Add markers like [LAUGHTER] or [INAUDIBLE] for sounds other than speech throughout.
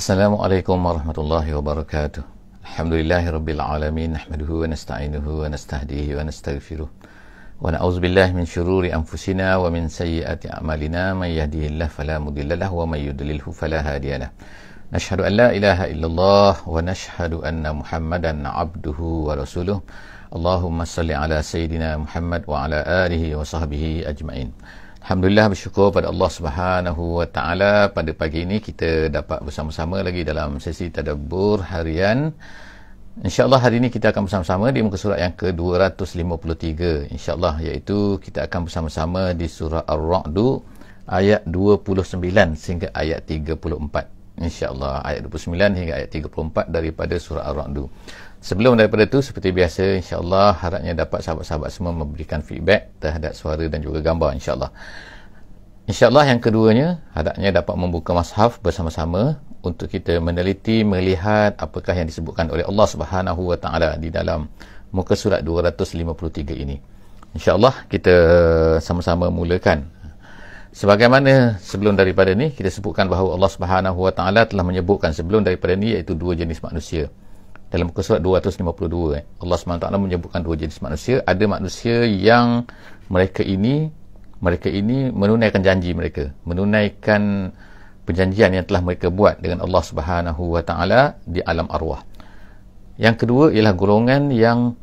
Assalamualaikum warahmatullahi wabarakatuh. Alhamdulillahi rabbil alamin nahmaduhu wa nasta'inuhu wa nastahdihi wa nastaghfiruh. Wa na'udzu billahi min shururi anfusina wa min sayyiati a'malina may yahdihillahu fala mudilla lahu wa may yudlil fala hadiya lahu. Nashhadu an la ilaha illallah wa nashhadu anna Muhammadan 'abduhu wa rasuluh. Allahumma salli ala sayidina Muhammad wa ala alihi wa sahbihi ajma'in. Alhamdulillah bersyukur pada Allah Subhanahu Wa Taala pada pagi ini kita dapat bersama-sama lagi dalam sesi tadabbur harian. Insya-Allah hari ini kita akan bersama-sama di muka surat yang ke-253 insya-Allah iaitu kita akan bersama-sama di surah Ar-Ra'd ayat 29 sehingga ayat 34. Insya-Allah ayat 29 hingga ayat 34 daripada surah Ar-Ra'd. Sebelum daripada itu, seperti biasa, insyaAllah harapnya dapat sahabat-sahabat semua memberikan feedback terhadap suara dan juga gambar, insyaAllah. InsyaAllah yang keduanya, harapnya dapat membuka mashaf bersama-sama untuk kita meneliti, melihat apakah yang disebutkan oleh Allah Subhanahu di dalam muka surat 253 ini. InsyaAllah kita sama-sama mulakan. Sebagaimana sebelum daripada ini, kita sebutkan bahawa Allah Subhanahu telah menyebutkan sebelum daripada ini iaitu dua jenis Manusia dalam muka surat 252 eh, Allah SWT menyebutkan dua jenis manusia ada manusia yang mereka ini mereka ini menunaikan janji mereka menunaikan perjanjian yang telah mereka buat dengan Allah Subhanahu Wa Taala di alam arwah yang kedua ialah golongan yang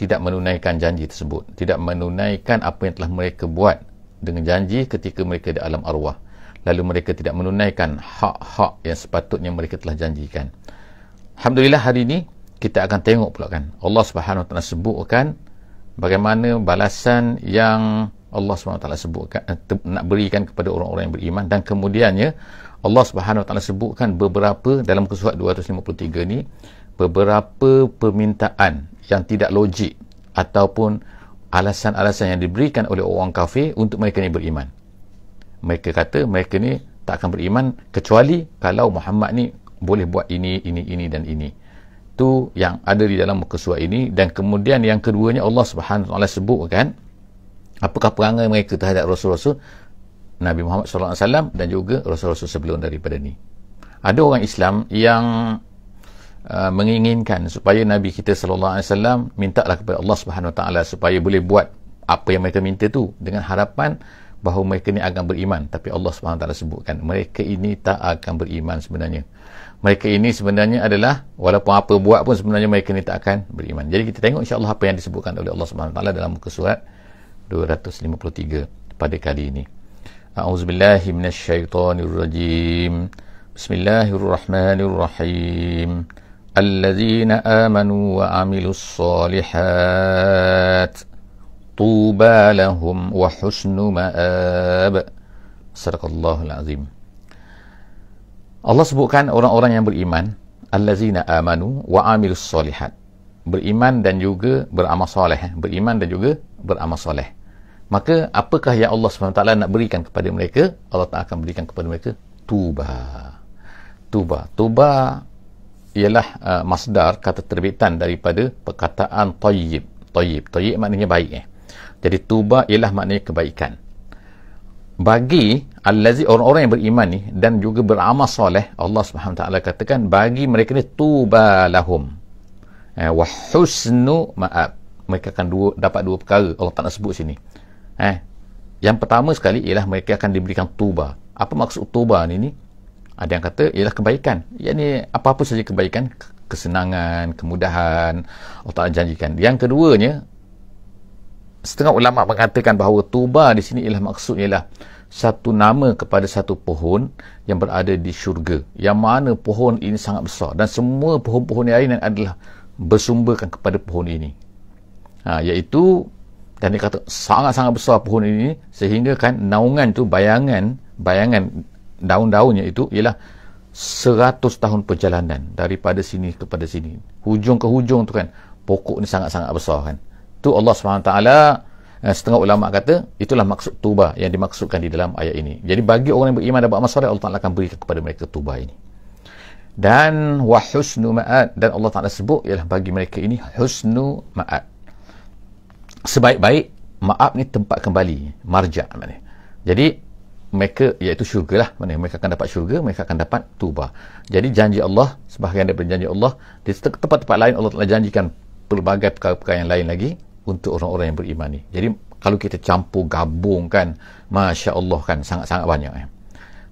tidak menunaikan janji tersebut tidak menunaikan apa yang telah mereka buat dengan janji ketika mereka di alam arwah lalu mereka tidak menunaikan hak-hak yang sepatutnya mereka telah janjikan Alhamdulillah hari ini kita akan tengok pula kan Allah Subhanahu taala sebutkan bagaimana balasan yang Allah Subhanahu taala sebutkan eh, nak berikan kepada orang-orang yang beriman dan kemudiannya Allah Subhanahu taala sebutkan beberapa dalam surah 253 ni beberapa permintaan yang tidak logik ataupun alasan-alasan yang diberikan oleh orang kafir untuk mereka ni beriman. Mereka kata mereka ni tak akan beriman kecuali kalau Muhammad ni boleh buat ini, ini, ini dan ini. Tu yang ada di dalam muka surat ini dan kemudian yang keduanya Allah Subhanahu Taala sebut kan apakah perangai mereka terhadap rasul-rasul Nabi Muhammad SAW dan juga rasul-rasul sebelum daripada ni. Ada orang Islam yang uh, menginginkan supaya Nabi kita SAW minta lah kepada Allah Subhanahu supaya boleh buat apa yang mereka minta tu dengan harapan bahawa mereka ni akan beriman tapi Allah Subhanahu sebutkan mereka ini tak akan beriman sebenarnya mereka ini sebenarnya adalah walaupun apa buat pun sebenarnya mereka ini tak akan beriman. Jadi kita tengok insya-Allah apa yang disebutkan oleh Allah Subhanahu taala dalam muka surat 253 pada kali ini. A'udzubillahi minasyaitonirrajim. Bismillahirrahmanirrahim. الذين آمنوا وعملوا الصالحات طوبى لهم وحسن مآب صدق الله العظيم Allah sebutkan orang-orang yang beriman allazina amanu wa amilus solihat beriman dan juga beramal soleh eh. beriman dan juga beramal soleh maka apakah yang Allah SWT nak berikan kepada mereka Allah tak akan berikan kepada mereka tuba tuba tuba ialah uh, masdar kata terbitan daripada perkataan tayyib tayyib tayyib maknanya baik eh jadi tuba ialah maknanya kebaikan bagi allazi orang-orang yang beriman ni dan juga beramal soleh Allah Subhanahu Wa taala katakan bagi mereka ni tubalahum eh, wa husnu ma'ab mereka akan dua, dapat dua perkara Allah Taala sebut sini eh yang pertama sekali ialah mereka akan diberikan tuba apa maksud tuba ni ni ada yang kata ialah kebaikan yakni apa-apa saja kebaikan kesenangan kemudahan Allah Taala janjikan yang keduanya setengah ulama mengatakan bahawa tuba di sini ialah maksudnya ialah satu nama kepada satu pohon yang berada di syurga yang mana pohon ini sangat besar dan semua pohon-pohon yang lain yang adalah bersumberkan kepada pohon ini ha, iaitu dan dia kata sangat-sangat besar pohon ini sehingga kan naungan tu bayangan bayangan daun-daunnya itu ialah seratus tahun perjalanan daripada sini kepada sini hujung ke hujung tu kan pokok ni sangat-sangat besar kan itu Allah SWT eh, setengah ulama kata itulah maksud tubah yang dimaksudkan di dalam ayat ini jadi bagi orang yang beriman dan beramal soleh Allah Ta'ala akan beri kepada mereka tubah ini dan wa husnu ma'at dan Allah Ta'ala sebut ialah bagi mereka ini husnu ma'at sebaik-baik ma'at ni tempat kembali marja' maknanya jadi mereka iaitu syurga lah mana mereka akan dapat syurga mereka akan dapat tuba. jadi janji Allah sebahagian daripada janji Allah di tempat-tempat lain Allah telah janjikan pelbagai perkara-perkara yang lain lagi untuk orang-orang yang beriman ni. Jadi kalau kita campur gabung kan, masya-Allah kan sangat-sangat banyak eh.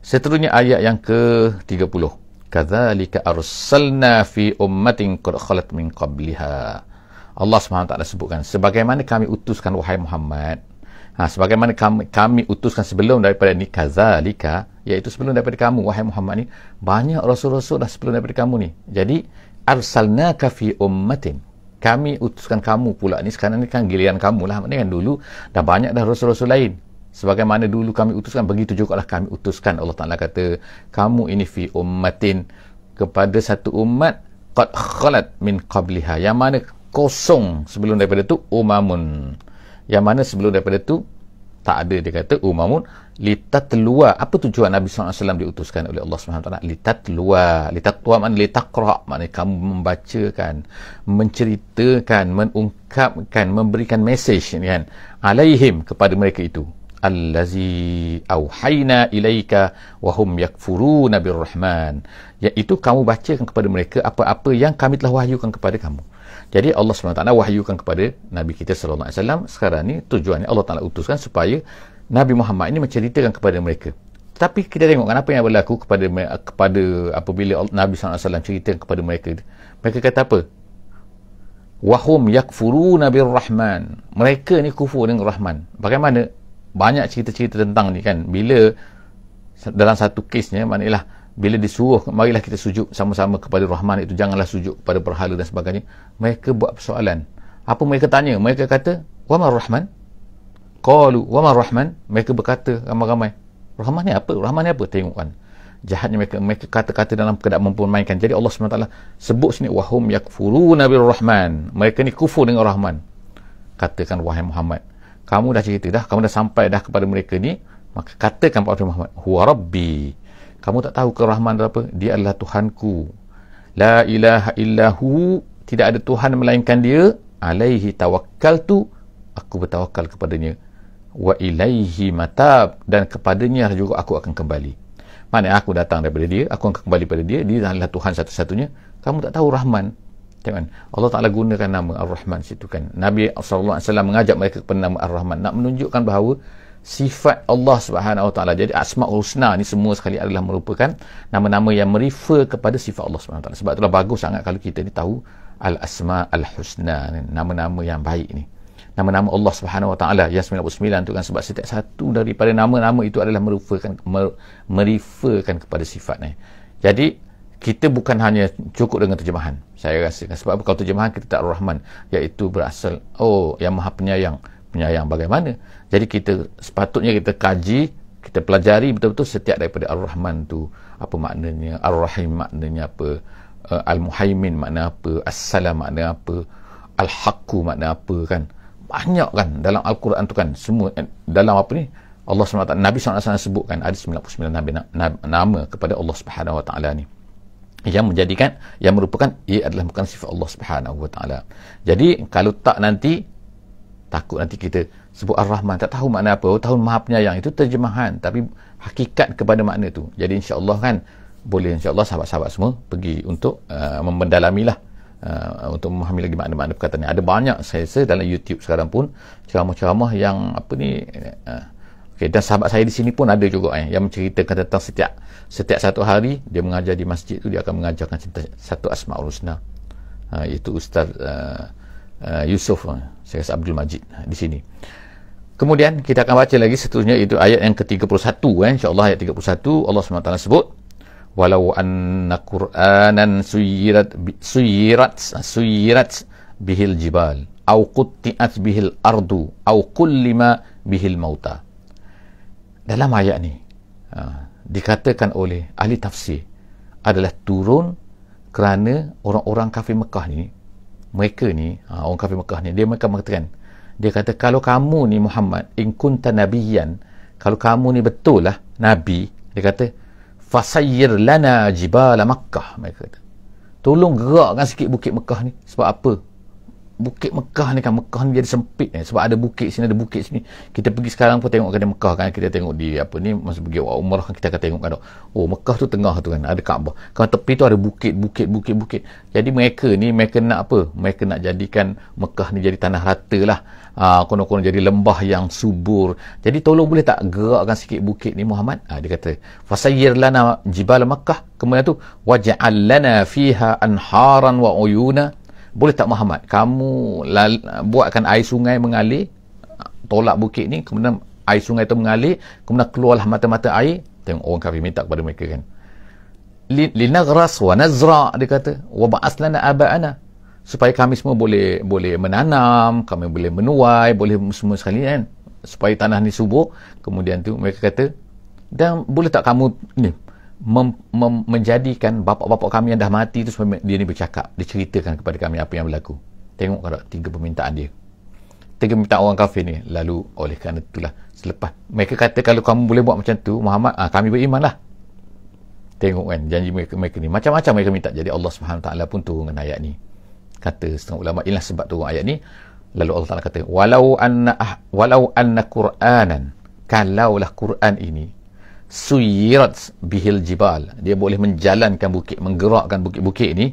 Seterusnya ayat yang ke-30. Kadzalika arsalna fi ummatin qad khalat min qabliha. Allah SWT sebutkan sebagaimana kami utuskan wahai Muhammad ha, sebagaimana kami, kami utuskan sebelum daripada ni kazalika iaitu sebelum daripada kamu wahai Muhammad ni banyak rasul-rasul dah sebelum daripada kamu ni jadi arsalna kafi ummatin kami utuskan kamu pula ni sekarang ni kan giliran kamu lah maknanya kan dulu dah banyak dah rasul-rasul lain sebagaimana dulu kami utuskan begitu juga lah kami utuskan Allah Ta'ala kata kamu ini fi ummatin kepada satu umat qad khalat min qabliha yang mana kosong sebelum daripada tu umamun yang mana sebelum daripada tu tak ada dia kata umamun oh, litatlua apa tujuan Nabi SAW diutuskan oleh Allah SWT litatlua litatlua maknanya litakra maknanya kamu membacakan menceritakan mengungkapkan memberikan mesej ni kan alaihim kepada mereka itu allazi auhayna ilaika wahum yakfuru yakfuruna Rahman. iaitu kamu bacakan kepada mereka apa-apa yang kami telah wahyukan kepada kamu jadi Allah SWT wahyukan kepada Nabi kita SAW sekarang ni tujuannya Allah Taala utuskan supaya Nabi Muhammad ini menceritakan kepada mereka. Tetapi kita tengokkan apa yang berlaku kepada kepada apabila Nabi SAW cerita kepada mereka. Mereka kata apa? Wahum yakfuru Nabi Rahman. Mereka ni kufur dengan Rahman. Bagaimana? Banyak cerita-cerita tentang ni kan. Bila dalam satu kesnya, maknanya lah, bila disuruh marilah kita sujud sama-sama kepada Rahman itu janganlah sujud kepada berhala dan sebagainya mereka buat persoalan apa mereka tanya mereka kata wa ma rahman qalu wa ma rahman mereka berkata ramai-ramai rahman ni apa rahman ni apa tengokkan jahatnya mereka mereka kata-kata dalam kedak mainkan. jadi Allah SWT sebut sini wahum yakfuruna bil rahman mereka ni kufur dengan rahman katakan wahai Muhammad kamu dah cerita dah kamu dah sampai dah kepada mereka ni maka katakan kepada Muhammad huwa rabbi kamu tak tahu ke Rahman apa dia adalah Tuhanku la ilaha illahu tidak ada Tuhan melainkan dia alaihi tawakkal tu. aku bertawakal kepadanya wa ilaihi matab dan kepadanya juga aku akan kembali mana aku datang daripada dia aku akan kembali pada dia dia adalah Tuhan satu-satunya kamu tak tahu Rahman Tengok, kan? Allah Ta'ala gunakan nama Ar-Rahman situ kan. Nabi SAW mengajak mereka kepada nama Ar-Rahman. Nak menunjukkan bahawa sifat Allah Subhanahu Wa Taala. Jadi Asmaul Husna ni semua sekali adalah merupakan nama-nama yang merefer kepada sifat Allah Subhanahu Wa Taala. Sebab itulah bagus sangat kalau kita ni tahu Al Asma Al Husna ni nama-nama yang baik ni. Nama-nama Allah Subhanahu Wa Taala yang 99 tu kan sebab setiap satu daripada nama-nama itu adalah merefakan mer, merefakan kepada sifat ni. Jadi kita bukan hanya cukup dengan terjemahan. Saya rasa sebab kalau terjemahan kita tak Rahman iaitu berasal oh yang Maha Penyayang menyayang bagaimana jadi kita sepatutnya kita kaji kita pelajari betul-betul setiap daripada Ar-Rahman tu apa maknanya Ar-Rahim maknanya apa eh, Al-Muhaimin makna apa Assalam makna apa Al-Hakku makna apa kan banyak kan dalam Al-Quran tu kan semua eh, dalam apa ni Allah SWT Nabi SAW sebutkan ada 99 nabi, nama kepada Allah Subhanahu Wa Taala ni yang menjadikan yang merupakan ia adalah bukan sifat Allah Subhanahu Wa Taala. Jadi kalau tak nanti takut nanti kita sebut Ar-Rahman tak tahu makna apa oh, tahun maha penyayang itu terjemahan tapi hakikat kepada makna tu jadi insyaAllah kan boleh insyaAllah sahabat-sahabat semua pergi untuk uh, lah uh, untuk memahami lagi makna-makna perkataan ni ada banyak saya rasa dalam YouTube sekarang pun ceramah-ceramah yang apa ni uh, okay, dan sahabat saya di sini pun ada juga eh, yang menceritakan tentang setiap setiap satu hari dia mengajar di masjid tu dia akan mengajarkan satu asma'ul husna uh, iaitu Ustaz uh, Ah, Yusuf uh, ah, saya rasa Abdul Majid ah, di sini kemudian kita akan baca lagi seterusnya itu ayat yang ke-31 eh, insyaAllah ayat 31 Allah SWT sebut walau anna quranan suyirat suyirat suyirat bihil jibal au kutti'at bihil ardu au kullima bihil mauta dalam ayat ni uh, dikatakan oleh ahli tafsir adalah turun kerana orang-orang kafir Mekah ni mereka ni uh, orang kafir Mekah ni dia mereka mengatakan dia kata kalau kamu ni Muhammad in kunta nabiyan kalau kamu ni betul lah nabi dia kata fasayyir lana jibala Makkah mereka kata tolong gerakkan sikit bukit Mekah ni sebab apa Bukit Mekah ni kan Mekah ni jadi sempit eh. sebab ada bukit sini ada bukit sini kita pergi sekarang pun tengok kedai Mekah kan kita tengok di apa ni masa pergi buat umrah kan kita akan tengok kan oh Mekah tu tengah tu kan ada Kaabah kalau tepi tu ada bukit bukit bukit bukit jadi mereka ni mereka nak apa mereka nak jadikan Mekah ni jadi tanah rata lah ah, kono-kono jadi lembah yang subur jadi tolong boleh tak gerakkan sikit bukit ni Muhammad ha, dia kata fasayir lana jibal Mekah kemudian tu waja'al lana fiha anharan wa uyuna boleh tak Muhammad kamu lal- buatkan air sungai mengalir tolak bukit ni kemudian air sungai tu mengalir kemudian keluarlah mata-mata air tengok orang kafir minta kepada mereka kan linagras wa nazra dia kata wa ba'aslana aba'ana supaya kami semua boleh boleh menanam kami boleh menuai boleh semua sekali kan supaya tanah ni subur kemudian tu mereka kata dan boleh tak kamu ni mem, mem, menjadikan bapa-bapa kami yang dah mati itu dia ni bercakap dia ceritakan kepada kami apa yang berlaku tengok kalau tiga permintaan dia tiga permintaan orang kafir ni lalu oleh kerana itulah selepas mereka kata kalau kamu boleh buat macam tu Muhammad ah, kami beriman lah tengok kan janji mereka, mereka ni macam-macam mereka minta jadi Allah SWT pun turunkan ayat ni kata setengah ulama inilah sebab turun ayat ni lalu Allah Taala kata walau anna ah, walau anna qur'anan kalaulah Quran ini suyirat bihil jibal dia boleh menjalankan bukit menggerakkan bukit-bukit ini.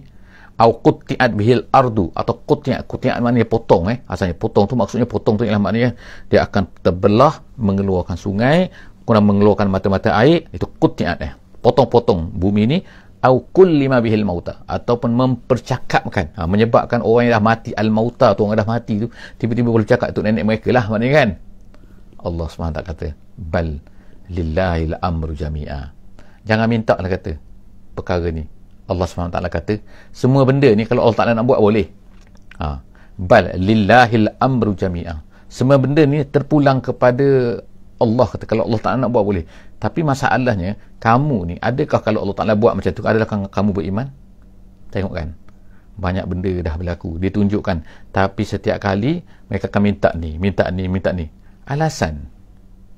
au qutiat bihil ardu atau qutiat qutiat maknanya potong eh asalnya potong tu maksudnya potong tu ialah maknanya dia akan terbelah mengeluarkan sungai guna mengeluarkan mata-mata air itu qutiat eh potong-potong bumi ini. au kullima bihil mauta ataupun mempercakapkan ha, menyebabkan orang yang dah mati al mauta tu orang yang dah mati tu tiba-tiba boleh cakap tu nenek mereka lah maknanya kan Allah SWT kata bal lillahi al-amru jami'a. Jangan minta lah kata perkara ni. Allah SWT kata semua benda ni kalau Allah Taala nak buat boleh. Ha. Bal lillahi al-amru jami'a. Semua benda ni terpulang kepada Allah kata kalau Allah Taala nak buat boleh. Tapi masalahnya kamu ni adakah kalau Allah Taala buat macam tu adakah kamu beriman? Tengok kan. Banyak benda dah berlaku. Dia tunjukkan. Tapi setiap kali mereka akan minta ni, minta ni, minta ni. Alasan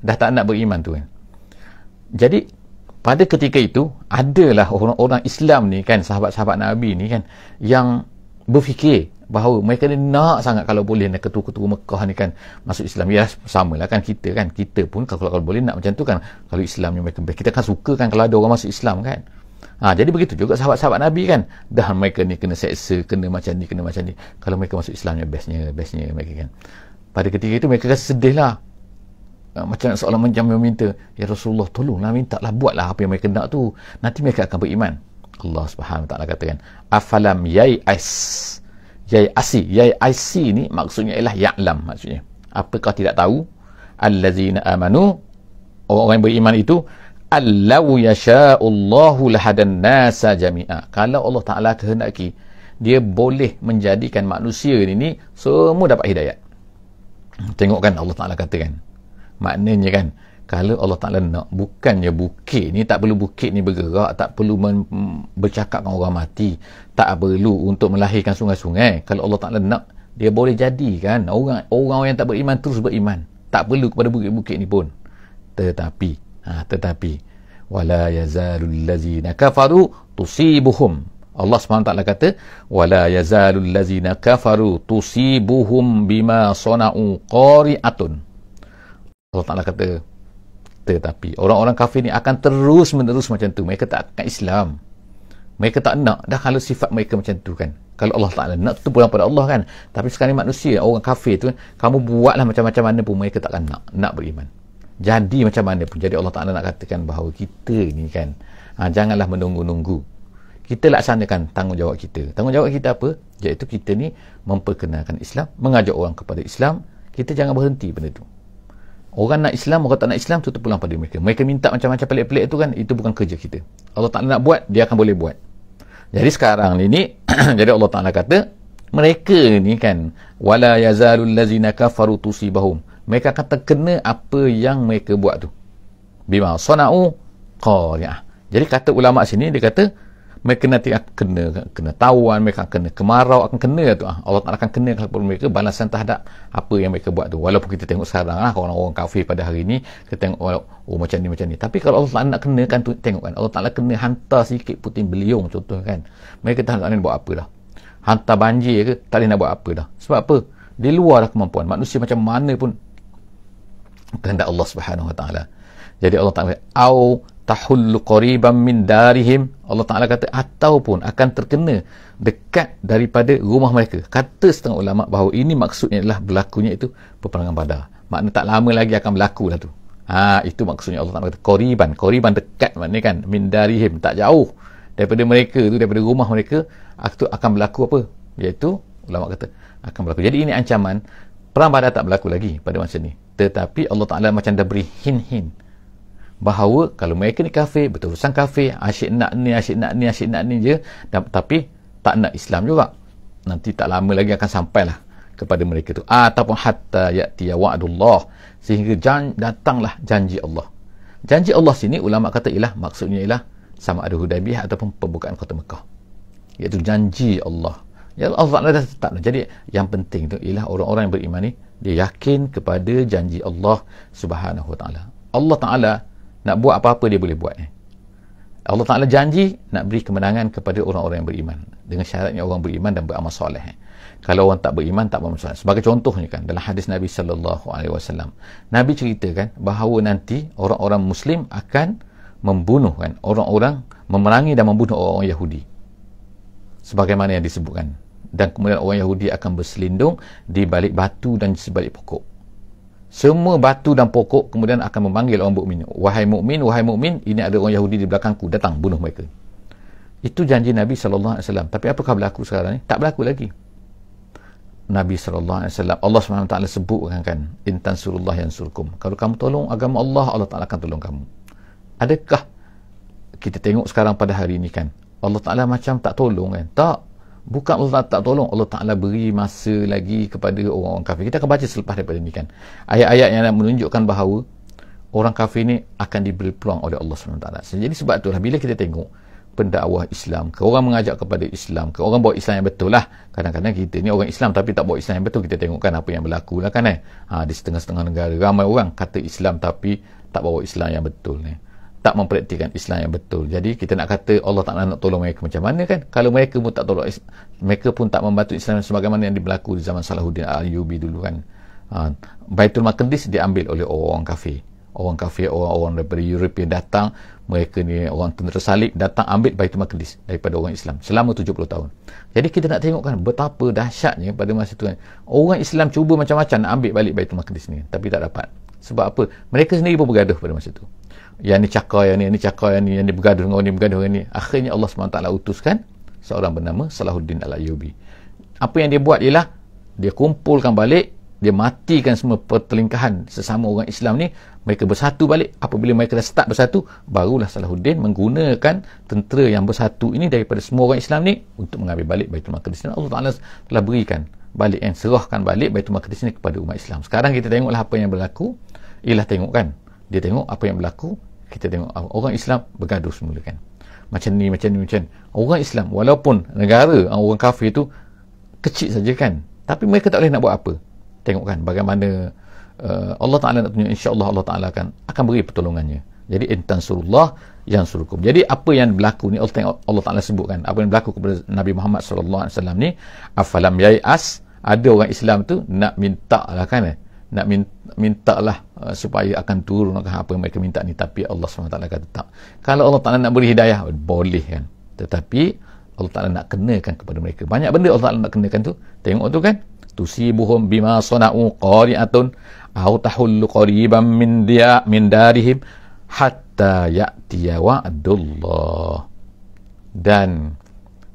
dah tak nak beriman tu kan. Eh? jadi pada ketika itu adalah orang-orang Islam ni kan sahabat-sahabat Nabi ni kan yang berfikir bahawa mereka ni nak sangat kalau boleh nak ketua-ketua Mekah ni kan masuk Islam ya sama lah kan kita kan kita pun kalau, kalau boleh nak macam tu kan kalau Islam ni mereka kita kan suka kan kalau ada orang masuk Islam kan ha, jadi begitu juga sahabat-sahabat Nabi kan dah mereka ni kena seksa kena macam ni kena macam ni kalau mereka masuk Islam ni bestnya bestnya mereka kan pada ketika itu mereka rasa sedih lah uh, macam seolah macam meminta ya Rasulullah tolonglah mintalah buatlah apa yang mereka nak tu nanti mereka akan beriman Allah Subhanahu taala katakan afalam yai'as yai yai'asi ni maksudnya ialah ya'lam maksudnya apakah tidak tahu allazina amanu orang-orang yang beriman itu allau yasha'ullahu lahadan nasa jami'a kalau Allah taala kehendaki dia boleh menjadikan manusia ini semua dapat hidayat Tengokkan kan Allah taala katakan maknanya kan kalau Allah Ta'ala nak bukannya bukit ni tak perlu bukit ni bergerak tak perlu bercakap dengan orang mati tak perlu untuk melahirkan sungai-sungai eh, kalau Allah Ta'ala nak dia boleh jadi kan orang, orang yang tak beriman terus beriman tak perlu kepada bukit-bukit ni pun tetapi ha, tetapi wala yazalul lazina kafaru tusibuhum Allah SWT kata wala yazalul lazina kafaru tusibuhum bima sona'u qari'atun Allah Ta'ala kata tetapi orang-orang kafir ni akan terus menerus macam tu mereka tak akan Islam mereka tak nak dah kalau sifat mereka macam tu kan kalau Allah Ta'ala nak tu pulang pada Allah kan tapi sekarang manusia orang kafir tu kan kamu buatlah macam-macam mana pun mereka takkan nak nak beriman jadi macam mana pun jadi Allah Ta'ala nak katakan bahawa kita ni kan ha, janganlah menunggu-nunggu kita laksanakan tanggungjawab kita tanggungjawab kita apa? iaitu kita ni memperkenalkan Islam mengajak orang kepada Islam kita jangan berhenti benda tu orang nak Islam orang tak nak Islam tu terpulang pada mereka mereka minta macam-macam pelik-pelik tu kan itu bukan kerja kita Allah Ta'ala nak buat dia akan boleh buat jadi sekarang ni [CLEARS THROAT] jadi Allah Ta'ala kata mereka ni kan wala yazalul lazina kafaru tusibahum mereka akan terkena apa yang mereka buat tu bima sona'u qari'ah jadi kata ulama sini dia kata mereka nanti akan kena kena tawan mereka akan kena kemarau akan kena tu ah. Allah Taala akan kena kepada mereka balasan terhadap apa yang mereka buat tu walaupun kita tengok sekarang lah orang-orang kafir pada hari ini kita tengok oh, oh macam ni macam ni tapi kalau Allah Taala nak kena kan tengok kan Allah nak kena hantar sikit puting beliung contoh kan mereka tak nak buat apa dah hantar banjir ke tak nak buat apa dah sebab apa di luar dah kemampuan manusia macam mana pun kehendak Allah Subhanahu Wa Taala jadi Allah Taala au tahullu qariban min darihim Allah Taala kata ataupun akan terkena dekat daripada rumah mereka kata setengah ulama bahawa ini maksudnya adalah berlakunya itu peperangan badar makna tak lama lagi akan berlaku lah tu ha itu maksudnya Allah Taala kata qariban qariban dekat maknanya kan min darihim tak jauh daripada mereka tu daripada rumah mereka itu akan berlaku apa iaitu ulama kata akan berlaku jadi ini ancaman perang badar tak berlaku lagi pada masa ni tetapi Allah Taala macam dah beri hin-hin bahawa kalau mereka ni kafir, berterusan kafir, asyik nak ni, asyik nak ni, asyik nak ni je, dan, tapi tak nak Islam juga. Nanti tak lama lagi akan sampailah kepada mereka tu. Ataupun hatta ya'ti ya wa'adullah. Sehingga jan, datanglah janji Allah. Janji Allah sini, ulama kata ialah, maksudnya ialah, sama ada Hudaybiyah ataupun pembukaan kota Mekah. Iaitu janji Allah. Ya Allah dah tetap. Jadi yang penting tu ialah orang-orang yang beriman ni dia yakin kepada janji Allah Subhanahu Wa Taala. Allah Taala nak buat apa-apa dia boleh buat eh. Allah Ta'ala janji nak beri kemenangan kepada orang-orang yang beriman dengan syaratnya orang beriman dan beramal soleh eh. kalau orang tak beriman tak beramal soleh sebagai contohnya kan dalam hadis Nabi Sallallahu Alaihi Wasallam Nabi ceritakan bahawa nanti orang-orang Muslim akan membunuh kan orang-orang memerangi dan membunuh orang-orang Yahudi sebagaimana yang disebutkan dan kemudian orang Yahudi akan berselindung di balik batu dan sebalik pokok semua batu dan pokok kemudian akan memanggil orang mukmin wahai mukmin wahai mukmin ini ada orang Yahudi di belakangku datang bunuh mereka itu janji Nabi sallallahu alaihi wasallam tapi apakah berlaku sekarang ni tak berlaku lagi Nabi sallallahu alaihi wasallam Allah Subhanahu taala sebutkan kan yang surkum. kalau kamu tolong agama Allah Allah taala akan tolong kamu adakah kita tengok sekarang pada hari ini kan Allah taala macam tak tolong kan tak bukan Allah tak tolong Allah Ta'ala beri masa lagi kepada orang-orang kafir kita akan baca selepas daripada ini kan ayat-ayat yang menunjukkan bahawa orang kafir ni akan diberi peluang oleh Allah SWT jadi sebab itulah bila kita tengok pendakwah Islam ke orang mengajak kepada Islam ke orang bawa Islam yang betul lah kadang-kadang kita ni orang Islam tapi tak bawa Islam yang betul kita tengokkan apa yang berlaku lah kan eh ha, di setengah-setengah negara ramai orang kata Islam tapi tak bawa Islam yang betul ni eh tak mempraktikkan Islam yang betul. Jadi kita nak kata Allah Taala nak tolong mereka macam mana kan? Kalau mereka pun tak tolong mereka pun tak membantu Islam sebagaimana yang berlaku di zaman Salahuddin Al-Ayyubi dulu kan. Ha, Baitul Maqdis diambil oleh orang-orang kafir. Orang kafir orang-orang daripada Europe yang datang, mereka ni orang tentera salib datang ambil Baitul Maqdis daripada orang Islam selama 70 tahun. Jadi kita nak tengok kan betapa dahsyatnya pada masa tu kan. Orang Islam cuba macam-macam nak ambil balik Baitul Maqdis ni tapi tak dapat. Sebab apa? Mereka sendiri pun bergaduh pada masa tu yang ni cakar yang ni yang ni cakar yang ni yang ni bergaduh dengan orang ni bergaduh dengan ni akhirnya Allah SWT utuskan seorang bernama Salahuddin Al-Ayubi apa yang dia buat ialah dia kumpulkan balik dia matikan semua pertelingkahan sesama orang Islam ni mereka bersatu balik apabila mereka dah start bersatu barulah Salahuddin menggunakan tentera yang bersatu ini daripada semua orang Islam ni untuk mengambil balik Baitul Maqdis Allah Taala telah berikan balik dan serahkan balik Baitul Maqdis ni kepada umat Islam sekarang kita tengoklah apa yang berlaku ialah tengok kan dia tengok apa yang berlaku kita tengok ah, orang Islam bergaduh semula kan macam ni macam ni macam ni. orang Islam walaupun negara ah, orang kafir tu kecil saja kan tapi mereka tak boleh nak buat apa tengok kan bagaimana uh, Allah Taala nak tunjuk insya-Allah Allah Taala akan akan beri pertolongannya jadi intansurullah yang surukum jadi apa yang berlaku ni Allah Allah Taala sebutkan apa yang berlaku kepada Nabi Muhammad sallallahu alaihi wasallam ni afalam yai'as ada orang Islam tu nak minta lah kan eh? nak minta lah uh, supaya akan turun apa yang mereka minta ni tapi Allah SWT kata tak kalau Allah Taala nak beri hidayah boleh kan tetapi Allah Taala nak kenakan kepada mereka banyak benda Allah Taala nak kenakan tu tengok tu kan tusibuhum bima sanau qari'atun aw tahullu qariban min dia min darihim hatta ya'ti wa'dullah dan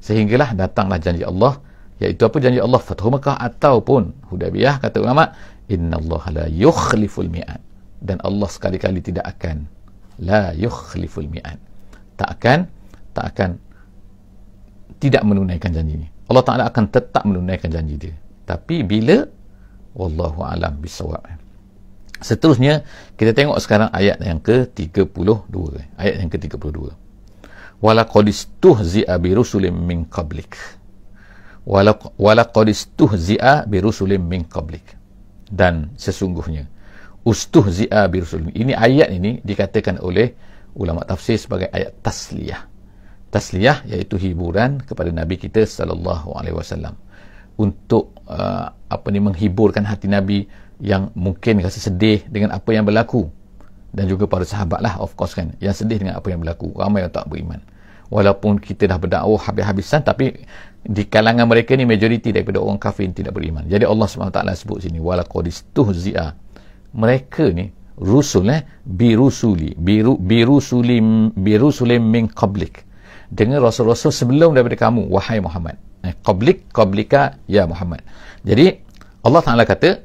sehinggalah datanglah janji Allah iaitu apa janji Allah Fathu Makkah ataupun Hudaybiyah kata ulama Inna Allah la yukhliful mi'an dan Allah sekali-kali tidak akan la yukhliful mi'an tak akan tak akan tidak menunaikan janji janjinya Allah Taala akan tetap menunaikan janji dia tapi bila wallahu alam bisawab seterusnya kita tengok sekarang ayat yang ke-32 ayat yang ke-32 walaqad istuhzi'a bi rusulim min qablik walaqad istuhzi'a bi rusulim min qablik dan sesungguhnya ustuhzi'a bi rusulim ini ayat ini dikatakan oleh ulama tafsir sebagai ayat tasliyah tasliyah iaitu hiburan kepada nabi kita sallallahu alaihi wasallam untuk uh, apa ni menghiburkan hati nabi yang mungkin rasa sedih dengan apa yang berlaku dan juga para sahabatlah of course kan yang sedih dengan apa yang berlaku ramai yang tak beriman walaupun kita dah berdakwah habis-habisan tapi di kalangan mereka ni majoriti daripada orang kafir yang tidak beriman. Jadi Allah SWT sebut sini walaqad istuhzi'a mereka ni rusul eh birusuli biru birusuli birusulim min qablik dengan rasul-rasul sebelum daripada kamu wahai Muhammad eh, qablik qablika ya Muhammad jadi Allah Ta'ala kata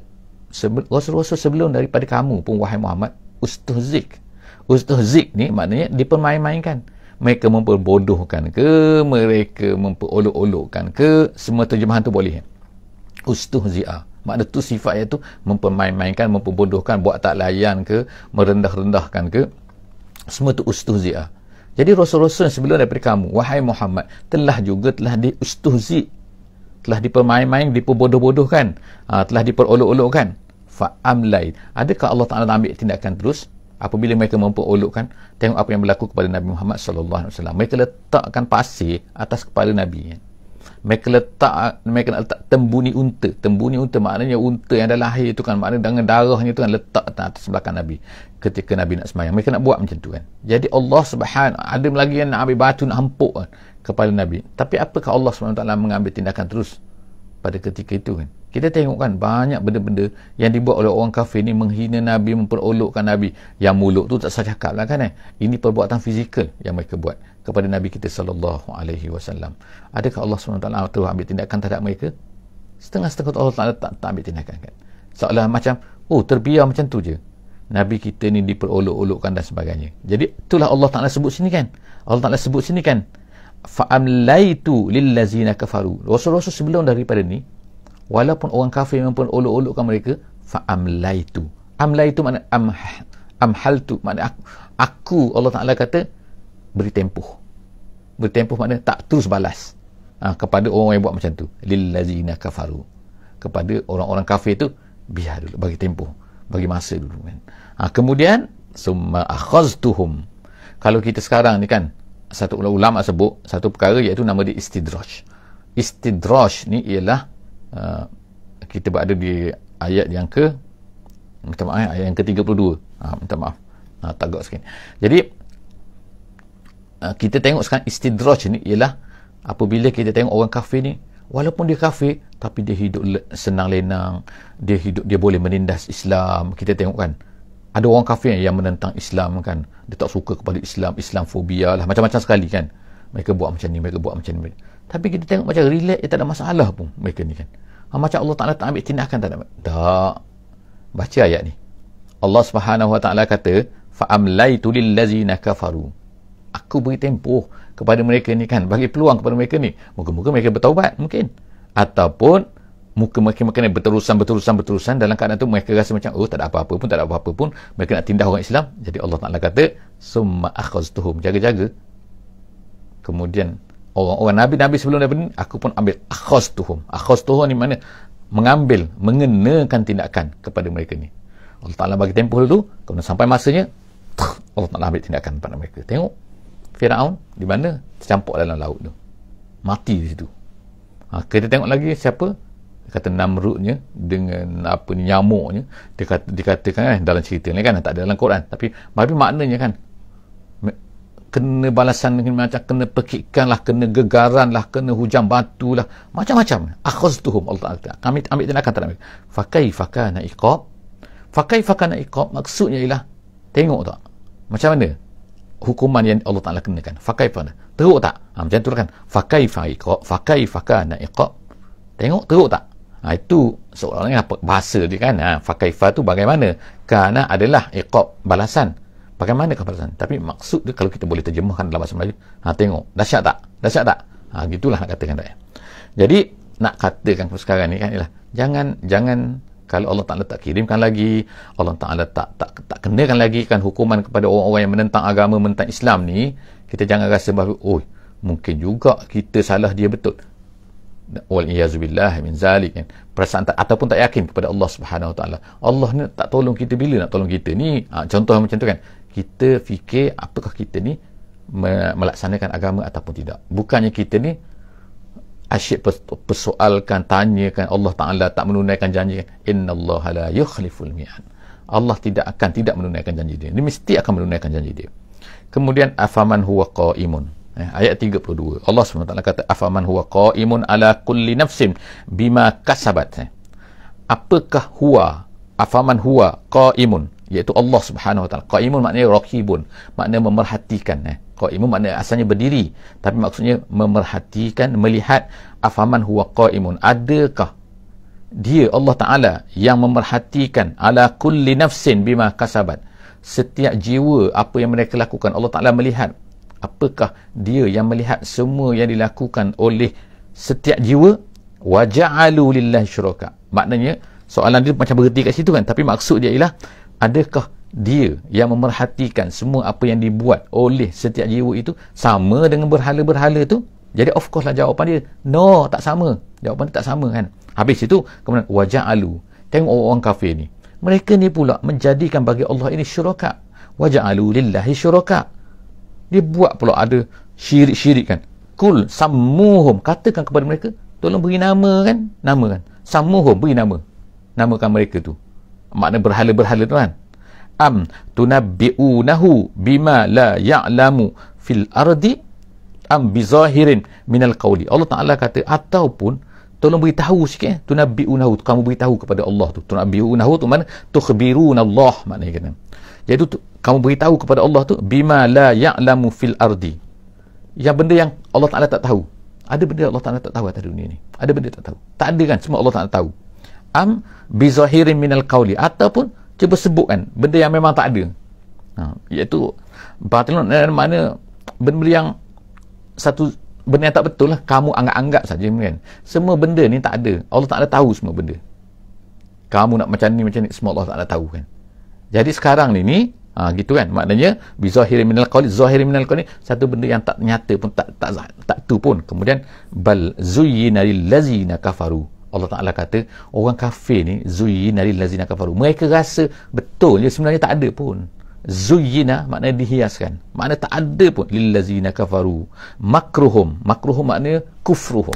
rasul-rasul sebelum daripada kamu pun wahai Muhammad ustuhzik ustuhzik ni maknanya dipermain-mainkan mereka memperbodohkan ke mereka memperolok-olokkan ke semua terjemahan tu boleh ustuhzi'ah makna tu sifat iaitu mempermain-mainkan memperbodohkan buat tak layan ke merendah-rendahkan ke semua tu ustuh zia. jadi rasul-rasul sebelum daripada kamu wahai Muhammad telah juga telah diustuhzi telah dipermain-main diperbodoh-bodohkan ah, telah diperolok-olokkan fa'am lain. adakah Allah Ta'ala nak ambil tindakan terus apabila mereka memperolokkan tengok apa yang berlaku kepada Nabi Muhammad sallallahu alaihi wasallam mereka letakkan pasir atas kepala nabi mereka letak mereka nak letak tembuni unta tembuni unta maknanya unta yang dah lahir tu kan maknanya dengan darahnya tu kan letak atas belakang nabi ketika nabi nak sembahyang mereka nak buat macam tu kan jadi Allah Subhanahu ada lagi yang nak ambil batu nak hempuk kan, kepala nabi tapi apakah Allah Subhanahu mengambil tindakan terus pada ketika itu kan kita tengok kan banyak benda-benda yang dibuat oleh orang kafir ni menghina Nabi memperolokkan Nabi yang mulut tu tak saya cakap lah kan eh ini perbuatan fizikal yang mereka buat kepada Nabi kita sallallahu alaihi wasallam adakah Allah SWT tu ambil tindakan terhadap mereka setengah-setengah Allah SWT tak, tak ambil tindakan kan seolah macam oh terbiar macam tu je Nabi kita ni diperolok-olokkan dan sebagainya jadi itulah Allah Ta'ala sebut sini kan Allah Ta'ala sebut sini kan fa'amlaitu lillazina kafaru rasul-rasul sebelum daripada ni walaupun orang kafir maupun olok-olokkan mereka fa'amlaitu amlaitu makna am, amhaltu makna aku, aku Allah Ta'ala kata beri tempuh beri tempuh makna tak terus balas ha, kepada orang yang buat macam tu lil lazina kafaru kepada orang-orang kafir tu biar dulu bagi tempuh bagi masa dulu kan ha, kemudian summa akhaztuhum kalau kita sekarang ni kan satu ulama sebut satu perkara iaitu nama dia istidraj istidraj ni ialah Ah, kita berada di ayat yang ke minta maaf eh, ayat yang ke 32 ha, ah, minta maaf ha, tagak sikit jadi uh, kita tengok sekarang istidraj ni ialah apabila kita tengok orang kafir ni walaupun dia kafir tapi dia hidup senang lenang dia hidup dia boleh menindas Islam kita tengok kan ada orang kafir yang menentang Islam kan dia tak suka kepada Islam Islam fobia lah macam-macam sekali kan mereka buat macam ni mereka buat macam ni tapi kita tengok macam relax je tak ada masalah pun mereka ni kan ha, macam Allah Ta'ala tak ambil tindakan tak ada tak baca ayat ni Allah Subhanahu Wa Ta'ala kata fa'amlaitu lillazina kafaru aku beri tempoh kepada mereka ni kan bagi peluang kepada mereka ni Muka-muka mereka bertaubat mungkin ataupun muka mereka makin berterusan berterusan berterusan dalam keadaan tu mereka rasa macam oh tak ada apa-apa pun tak ada apa-apa pun mereka nak tindak orang Islam jadi Allah Taala kata summa akhaztuhum jaga-jaga kemudian orang-orang nabi-nabi sebelum daripada ini aku pun ambil akhos tuhum akhos tuhum ni mana mengambil mengenakan tindakan kepada mereka ni Allah Ta'ala bagi tempoh dulu kemudian sampai masanya Allah Ta'ala ambil tindakan kepada mereka tengok Fir'aun di mana tercampur dalam laut tu mati di situ ha, kita tengok lagi siapa kata namrudnya dengan apa ni nyamuknya dikatakan kan dalam cerita ni kan tak ada dalam Quran tapi tapi maknanya kan kena balasan dengan macam kena pekikan lah kena gegaran lah kena hujan batu lah macam-macam akhazduhum Allah Ta'ala kami ambil tindakan terambil fakai fakana iqab fakai fakana iqab maksudnya ialah tengok tak macam mana hukuman yang Allah Ta'ala kenakan fakai fakana teruk tak ha, macam tu lah kan fakai fakana iqab fakai fakana iqab tengok teruk tak ha, itu seorang yang bahasa dia kan ha, fakai fakana tu bagaimana kerana adalah iqab balasan Bagaimana mana kau tapi maksud dia kalau kita boleh terjemahkan dalam bahasa Melayu ha, tengok dahsyat tak dahsyat tak ha, gitulah nak katakan tak jadi nak katakan sekarang ni kan ialah jangan jangan kalau Allah Ta'ala tak kirimkan lagi Allah Ta'ala tak, tak tak kenakan lagi kan hukuman kepada orang-orang yang menentang agama menentang Islam ni kita jangan rasa bahawa oh mungkin juga kita salah dia betul wal iyazubillah min zalik kan. perasaan tak, ataupun tak yakin kepada Allah Subhanahu Wa Ta'ala Allah ni tak tolong kita bila nak tolong kita ni ha, contoh macam tu kan kita fikir apakah kita ni melaksanakan agama ataupun tidak bukannya kita ni asyik persoalkan tanyakan Allah Ta'ala tak menunaikan janji inna Allah la yukhliful mi'an Allah tidak akan tidak menunaikan janji dia dia mesti akan menunaikan janji dia kemudian afaman huwa qa'imun eh, ayat 32 Allah SWT kata afaman huwa qa'imun ala kulli nafsim bima kasabat eh, apakah huwa afaman huwa qa'imun iaitu Allah Subhanahu Wa Taala. Qaimun maknanya raqibun, maknanya memerhatikan eh. Qaimun maknanya asalnya berdiri, tapi maksudnya memerhatikan, melihat afaman huwa qaimun. Adakah dia Allah Taala yang memerhatikan ala kulli nafsin bima kasabat? Setiap jiwa apa yang mereka lakukan, Allah Taala melihat. Apakah dia yang melihat semua yang dilakukan oleh setiap jiwa? Waja'alu lillahi syuraka. Maknanya soalan dia macam berhenti kat situ kan, tapi maksud dia ialah adakah dia yang memerhatikan semua apa yang dibuat oleh setiap jiwa itu sama dengan berhala-berhala tu? Jadi of course lah jawapan dia, no, tak sama. Jawapan dia tak sama kan. Habis itu, kemudian wajah alu. Tengok orang-orang kafir ni. Mereka ni pula menjadikan bagi Allah ini syuraka. Wajah alu lillahi syuraka. Dia buat pula ada syirik-syirik kan. Kul sammuhum. Katakan kepada mereka, tolong beri nama kan. Nama kan. Sammuhum, beri nama. Namakan mereka tu makna berhala-berhala tuan. kan am tunabbi'unahu bima la ya'lamu fil ardi am bizahirin minal qawli Allah Ta'ala kata ataupun tolong beritahu sikit eh? tunabbi'unahu kamu beritahu kepada Allah tu tunabbi'unahu tu mana tukhbirun Allah maknanya kata iaitu tu, kamu beritahu kepada Allah tu bima la ya'lamu fil ardi yang benda yang Allah Ta'ala tak tahu ada benda Allah Ta'ala tak tahu atas dunia ni ada benda tak tahu tak ada kan semua Allah Ta'ala tahu am bizahirin minal qawli ataupun cuba sebutkan benda yang memang tak ada ha, iaitu batilun dan eh, mana benda yang satu benda yang tak betul lah kamu anggap-anggap saja kan semua benda ni tak ada Allah tak ada tahu semua benda kamu nak macam ni macam ni semua Allah tak ada tahu kan jadi sekarang ni ni ha, gitu kan maknanya bizahirin minal qawli zahirin minal qawli satu benda yang tak nyata pun tak tak tak, tak tu pun kemudian bal zuyyina lil ladzina kafaru Allah Taala kata orang kafir ni zuyyina lil lazina kafaru mereka rasa betul je sebenarnya tak ada pun zuyyina makna dihiaskan makna tak ada pun lil lazina kafaru makruhum makruhum makna kufruhum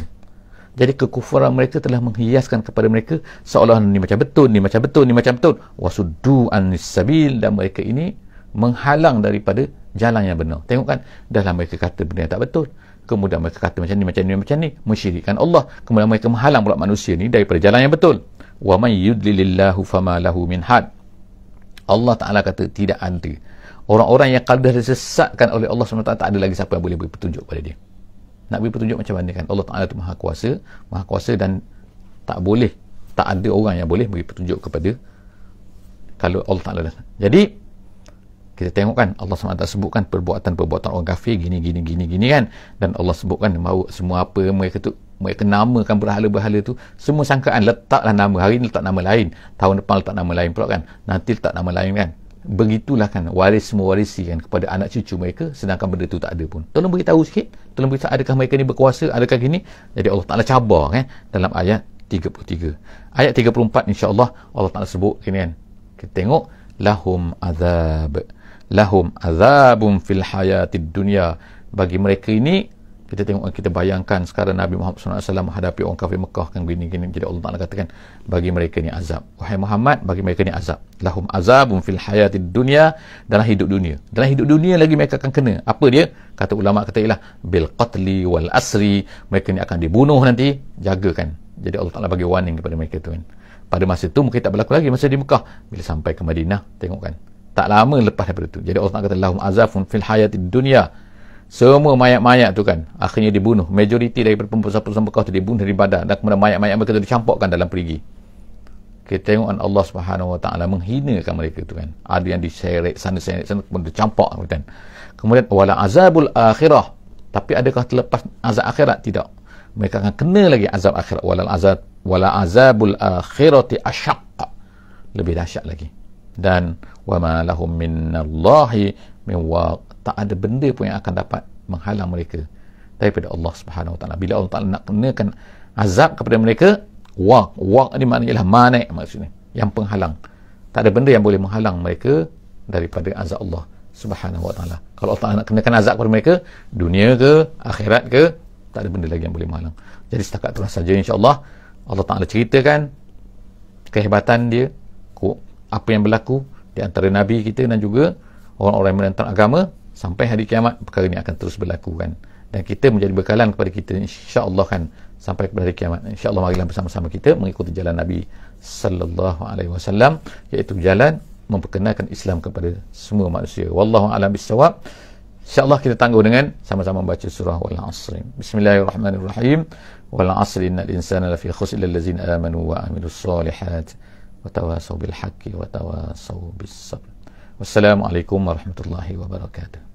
jadi kekufuran mereka telah menghiaskan kepada mereka seolah-olah ni macam betul ni macam betul ni macam betul wasuddu sabil dan mereka ini menghalang daripada jalan yang benar. Tengok kan dah lama mereka kata benda yang tak betul kemudian mereka kata macam ni macam ni macam ni mensyirikkan Allah kemudian mereka menghalang pula manusia ni daripada jalan yang betul wa may yudlilillahu fama lahu min had Allah Taala kata tidak ada orang-orang yang kalau dah disesatkan oleh Allah SWT tak ada lagi siapa yang boleh beri petunjuk pada dia nak beri petunjuk macam mana kan Allah Taala tu maha kuasa maha kuasa dan tak boleh tak ada orang yang boleh beri petunjuk kepada kalau Allah Taala jadi kita tengok kan Allah SWT sebutkan perbuatan-perbuatan orang kafir gini gini gini gini kan dan Allah sebutkan mahu semua apa mereka tu mereka namakan berhala-berhala tu semua sangkaan letaklah nama hari ni letak nama lain tahun depan letak nama lain pula kan nanti letak nama lain kan begitulah kan waris mewarisi kan kepada anak cucu mereka sedangkan benda tu tak ada pun tolong beritahu sikit tolong beritahu adakah mereka ni berkuasa adakah gini jadi Allah Ta'ala cabar kan dalam ayat 33 ayat 34 insyaAllah Allah Ta'ala sebut kini kan kita tengok lahum azab lahum azabun fil hayatid dunya bagi mereka ini kita tengok kita bayangkan sekarang Nabi Muhammad SAW menghadapi orang kafir Mekah kan gini gini jadi Allah Taala katakan bagi mereka ni azab wahai Muhammad bagi mereka ni azab lahum azabun fil hayatid dunya dalam hidup dunia dalam hidup dunia lagi mereka akan kena apa dia kata ulama kata ialah bil qatli wal asri mereka ni akan dibunuh nanti jaga kan jadi Allah Taala bagi warning kepada mereka tu kan pada masa itu mungkin tak berlaku lagi masa di Mekah bila sampai ke Madinah tengok kan tak lama lepas daripada itu jadi Allah kata lahum azafun fil hayati dunia semua mayat-mayat tu kan akhirnya dibunuh majoriti daripada pembesar-pembesar Mekah tu dibunuh dari badan dan kemudian mayat-mayat mereka tu dicampurkan dalam perigi kita tengok kan Allah subhanahu wa ta'ala menghinakan mereka tu kan ada yang diseret sana-seret sana kemudian dicampak kan kemudian wala azabul akhirah tapi adakah terlepas azab akhirat tidak mereka akan kena lagi azab akhirat wala azab wala azabul akhirati asyaq lebih dahsyat lagi dan wa ma lahum minallahi min wa tak ada benda pun yang akan dapat menghalang mereka daripada Allah Subhanahu Wa Taala. Bila Allah Taala nak kenakan azab kepada mereka, wa wa ni maknanya ialah mana maksudnya yang penghalang. Tak ada benda yang boleh menghalang mereka daripada azab Allah Subhanahu Wa Taala. Kalau Allah Taala nak kenakan azab kepada mereka, dunia ke, akhirat ke, tak ada benda lagi yang boleh menghalang. Jadi setakat itulah saja Insyaallah allah Allah Taala ceritakan kehebatan dia, apa yang berlaku, di antara Nabi kita dan juga orang-orang yang menentang agama sampai hari kiamat perkara ini akan terus berlaku kan dan kita menjadi bekalan kepada kita insya-Allah kan sampai kepada hari kiamat insya-Allah marilah bersama-sama kita mengikuti jalan Nabi sallallahu alaihi wasallam iaitu jalan memperkenalkan Islam kepada semua manusia wallahu alam bisawab insya-Allah kita tangguh dengan sama-sama baca surah wal asr bismillahirrahmanirrahim wal asr innal insana lafi khusr illal ladzina amanu wa amilus solihat وتواصوا بالحق وتواصوا بالصبر والسلام عليكم ورحمة الله وبركاته